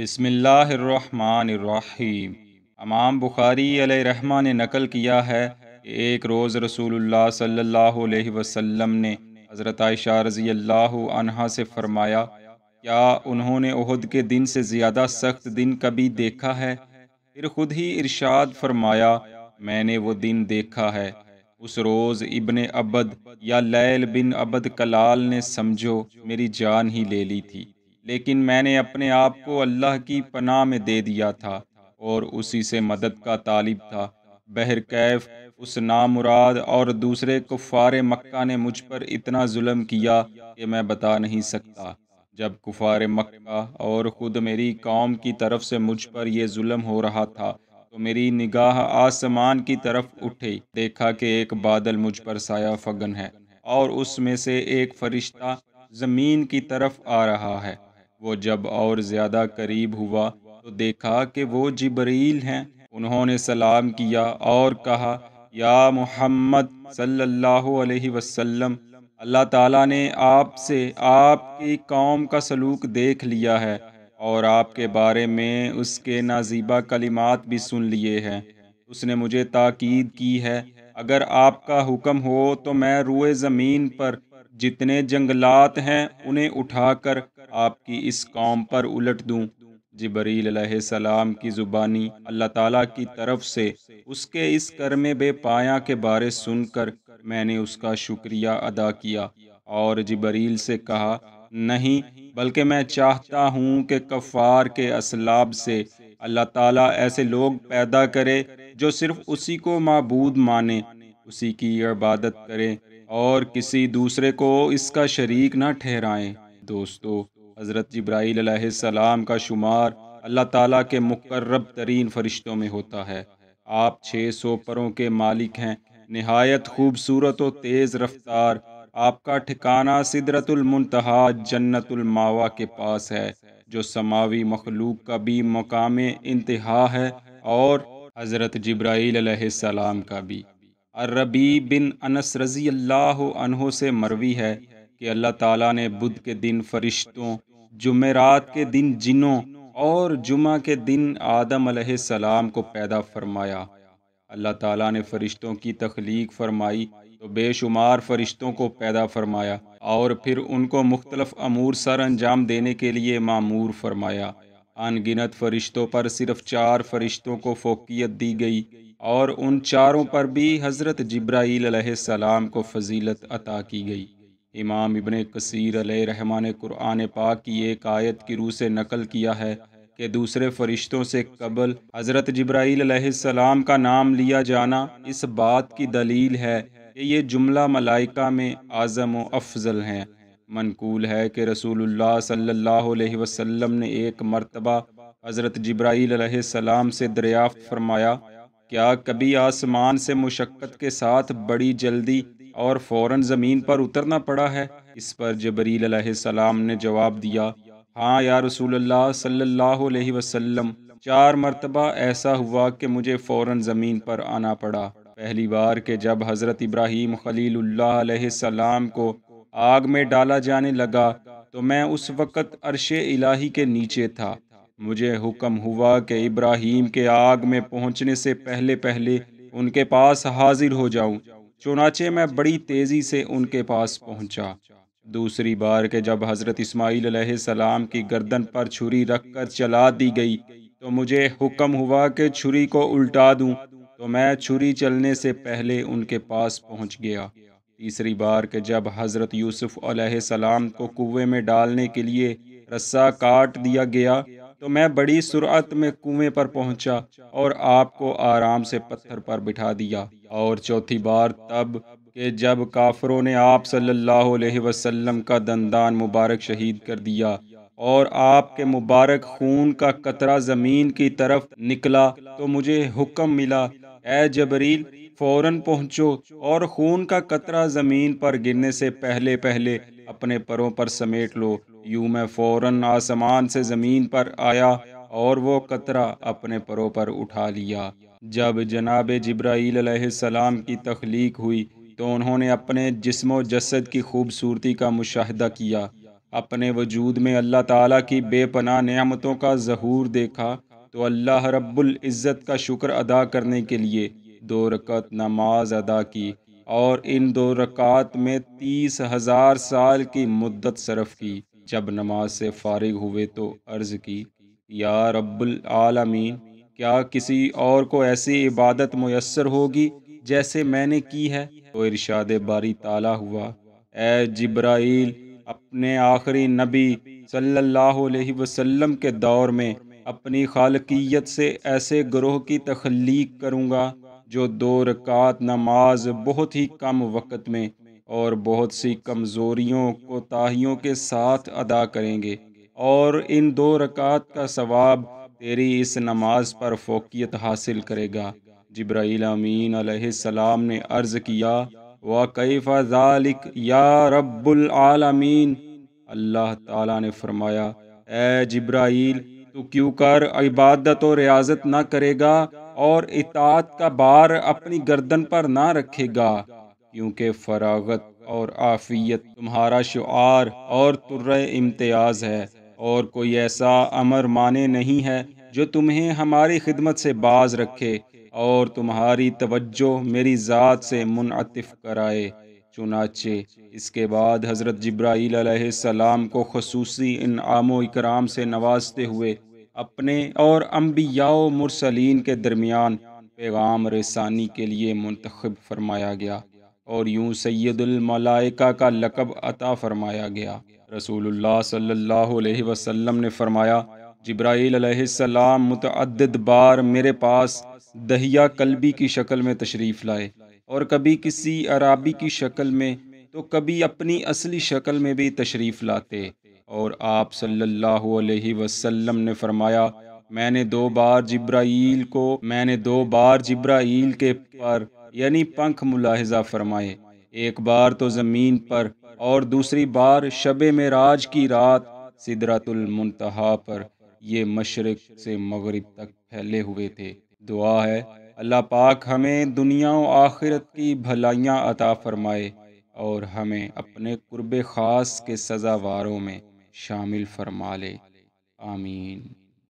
बसमीम अमाम बुखारी रहमा ने नकल किया है कि एक रोज़ रसूलुल्लाह सल्लल्लाहु अलैहि वसल्लम ने हज़रत आयशा रज़ी अल्लाह अनहा से फ़रमाया क्या उन्होंने उहद के दिन से ज़्यादा सख्त दिन कभी देखा है फिर ख़ुद ही इरशाद फरमाया मैंने वो दिन देखा है उस रोज़ इबन अबद या लैल बिन अबद कलाल ने समझो मेरी जान ही ले ली थी लेकिन मैंने अपने आप को अल्लाह की पनाह में दे दिया था और उसी से मदद का तालिब था बहर कैफ उस नामुराद और दूसरे कुफ़ार मक्का ने मुझ पर इतना जुल्म किया कि मैं बता नहीं सकता जब कुफ़ार मक्का और ख़ुद मेरी कौम की तरफ से मुझ पर यह जुल्म हो रहा था तो मेरी निगाह आसमान की तरफ उठी देखा कि एक बादल मुझ पर साया फगन है और उसमें से एक फ़रिश्ता ज़मीन की तरफ आ रहा है वो जब और ज़्यादा करीब हुआ तो देखा कि वो जिबरील हैं उन्होंने सलाम किया और कहा या मोहम्मद सल्लल्लाहु अलैहि वसल्लम अल्लाह ताला ने आपसे आपकी कौम का सलूक देख लिया है और आपके बारे में उसके नाजीबा कलिमात भी सुन लिए हैं उसने मुझे ताकीद की है अगर आपका हुक्म हो तो मैं रुए ज़मीन पर जितने जंगलात हैं उन्हें उठाकर आपकी इस कौम पर उलट दूँ जबरील सलाम की ज़ुबानी अल्लाह ताला की तरफ से उसके इस कर्म बेपाया के बारे सुनकर मैंने उसका शुक्रिया अदा किया और जबरील से कहा नहीं बल्कि मैं चाहता हूँ कि कफ़ार के असलाब से अल्लाह ताला ऐसे लोग पैदा करे जो सिर्फ उसी को मबूद माने उसी की इबादत करें और किसी दूसरे को इसका शरीक ना ठहराएं दोस्तों हज़रत जब्राईल सलाम का शुमार अल्लाह ताला के मुकर्रब तरीन फरिश्तों में होता है आप छः सौ परों के मालिक हैं नहायत खूबसूरत और तेज़ रफ्तार आपका ठिकाना सिदरतुलमतहा जन्नतुलमावा के पास है जो समावी मखलूक का भी मकाम इंतहा है और हज़रत जब्राईल सलाम का भी अरबी बिन अनस रज़ी अल्लाह से मरवी है कि अल्लाह ताला ने बुध के दिन फरिश्तों जुमेरात के दिन जिनों और जुमा के दिन आदम सलाम को पैदा फरमाया अल्लाह ताला ने फरिश्तों की तख्लीक फरमाई तो बेशुमार फरिश्तों को पैदा फरमाया और फिर उनको मुख्तलफ़ अमूर सर अंजाम देने के लिए मामूर फरमाया अनगिनत फरिश्तों पर सिर्फ चार फरिश्तों को फोकियत दी गई और उन चारों पर भी हज़रत जब्राईल सलाम को फजीलत अता की गई इमाम इबन कसीर रहमा ने कुरान पाक की एक आयत की रूह से नकल किया है के दूसरे फरिश्तों से कबल हज़रत जब्राईसम का नाम लिया जाना इस बात की दलील है कि ये जुमला मलाइका में आज़म अफजल हैं मनकूल है कि रसूलुल्लाह सल्लाम वसल्लम ने एक मरतबा हज़रत जब्राईसम से दरियाफ़त फरमाया क्या कभी आसमान से मुशक्क़त के साथ बड़ी जल्दी और फौरन ज़मीन पर उतरना पड़ा है इस पर जबरील अलैहिस्सलाम ने जवाब दिया हाँ या रसूल अल्लाह सल्लल्लाहु अलैहि वसल्लम चार मरतबा ऐसा हुआ कि मुझे फ़ौर ज़मीन पर आना पड़ा पहली बार के जब हज़रत इब्राहिम खलील को आग में डाला जाने लगा तो मैं उस वक़्त अरश इलाही के नीचे था मुझे हुक्म हुआ कि इब्राहिम के आग में पहुंचने से पहले पहले उनके पास हाजिर हो जाऊं चुनाचे मैं बड़ी तेज़ी से उनके पास पहुंचा। दूसरी बार के जब हज़रत इस्माईल सलाम की गर्दन पर छुरी रखकर चला दी गई तो मुझे हुक्म हुआ कि छुरी को उल्टा दूं तो मैं छुरी चलने से पहले उनके पास पहुंच गया तीसरी बार के जब हज़रत यूसुफ़ सलाम को कुएं में डालने के लिए रस्सा काट दिया गया तो मैं बड़ी सुरअत में कुएं पर पहुंचा और आपको आराम से पत्थर पर बिठा दिया और चौथी बार तब के जब काफरों ने आप सल्लल्लाहु अलैहि वसल्लम का दंदान मुबारक शहीद कर दिया और आपके मुबारक खून का कतरा ज़मीन की तरफ निकला तो मुझे हुक्म मिला ए जबरील फौरन पहुंचो और खून का कतरा ज़मीन पर गिरने से पहले पहले अपने परों पर समेट लो यूं मैं फौरन आसमान से ज़मीन पर आया और वो कतरा अपने परों पर उठा लिया जब जनाब जब्राईल सलाम की तख्लीक हुई तो उन्होंने अपने जिसम जसद की खूबसूरती का मुशाहदा किया अपने वजूद में अल्लाह ताला की बेपनाह नियामतों का जहूर देखा तो अल्लाह रब्बुल इज़्ज़त का शुक्र अदा करने के लिए दो रकत नमाज अदा की और इन दो रकात में तीस हज़ार साल की मुद्दत सरफ की जब नमाज से फारिग हुए तो अर्ज़ की या रब्बुल आलमीन क्या किसी और को ऐसी इबादत मैसर होगी जैसे मैंने की है तो इरशाद बारी ताला हुआ ए जब्राइल अपने आखिरी नबी सल्लल्लाहु अलैहि वसल्लम के दौर में अपनी खालकियत से ऐसे ग्रोह की तख्लीक करूँगा जो दो रकात नमाज बहुत ही कम वक्त में और बहुत सी कमज़ोरियों कोताहियों के साथ अदा करेंगे और इन दो रकात का सवाब तेरी इस नमाज पर फोकियत हासिल करेगा जब्राईल अमीन सलाम ने अर्ज़ किया व कैफ़ा ज़ालिक या रब्बुलआलमीन अल्लाह ताला ने फरमाया ए जब्राईल तू क्यों कर इबादत और रियाजत ना करेगा और इतात का बार अपनी गर्दन पर ना रखेगा क्योंकि फरागत और आफियत तुम्हारा शुआर और तुर्र इम्तियाज़ है और कोई ऐसा अमर माने नहीं है जो तुम्हें हमारी खिदमत से बाज रखे और तुम्हारी तवज्जो मेरी ज़ात से मुनतफ़ कराए चुनाचे इसके बाद हज़रत जब्राईल सलाम को खसूसी इन आमो इकराम से नवाजते हुए अपने और अम्बियाओ मुरसलिन के दरमियान पैगाम रसानी के लिए मंतखब फरमाया गया और यूं सैदुलमलाइका का लकब अता फरमाया गया रसूलुल्लाह सल्लल्लाहु अलैहि वसल्लम ने फरमाया जब्राईलम मुतद बार मेरे पास दहिया कलबी की शक्ल में तशरीफ़ लाए और कभी किसी अराबी की शक्ल में तो कभी अपनी असली शक्ल में भी तशरीफ़ लाते और आप सल्लल्लाहु अलैहि वसल्लम ने फरमाया मैंने दो बार जब्राईल को मैंने दो बार जब्राईल के पर यानी पंख मुलाहजा फरमाए एक बार तो ज़मीन पर और दूसरी बार शब में राज की रात सिदरतुलमतहा पर ये मशरक़ से मगरब तक फैले हुए थे दुआ है अल्लाह पाक हमें दुनिया व आखिरत की भलाइयाँ अता फरमाए और हमें अपने कुर्ब ख़ास के सज़ावारों में शामिल फरमा ले आमीन